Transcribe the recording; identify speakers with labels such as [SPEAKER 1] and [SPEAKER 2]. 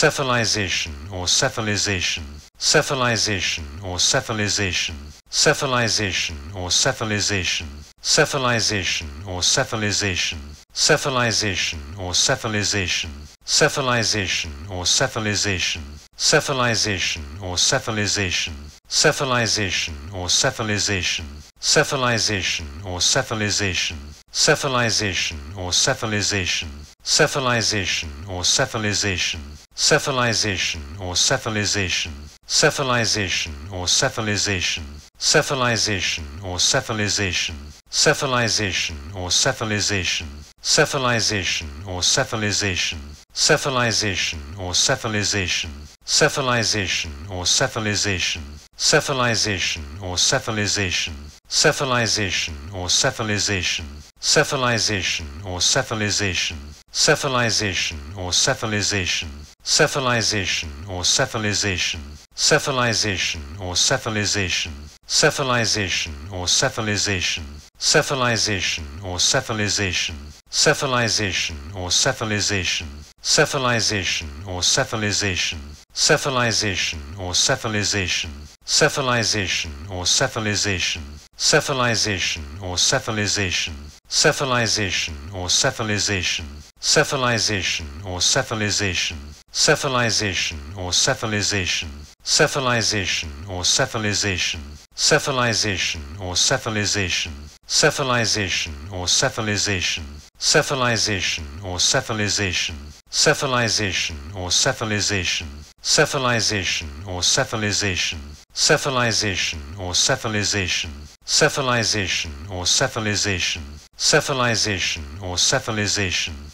[SPEAKER 1] Cephalization or cephalization. Cephalization or cephalization. Cephalization or cephalization. Cephalization or cephalization. Cephalization or cephalization. Cephalization or cephalization. Cephalization or cephalization. Cephalization or cephalization. Cephalization or cephalization. Cephalization or cephalization. Cephalization or cephalization. Cephalization or cephalization, cephalization or cephalization, cephalization or cephalization, cephalization or cephalization, cephalization or cephalization, cephalization or cephalization, cephalization or cephalization, cephalization or cephalization, cephalization or cephalization, cephalization or cephalization, cephalization or cephalization, Cephalization or cephalization, cephalization or cephalization, cephalization or cephalization, cephalization or cephalization, cephalization or cephalization, cephalization or cephalization, cephalization or cephalization, cephalization or cephalization, cephalization or cephalization, cephalization or cephalization, cephalization or cephalization, Cephalization or cephalization, cephalization or cephalization, cephalization or cephalization, cephalization or cephalization, cephalization or cephalization, cephalization or cephalization, cephalization or cephalization, cephalization or cephalization, cephalization or cephalization, cephalization or cephalization,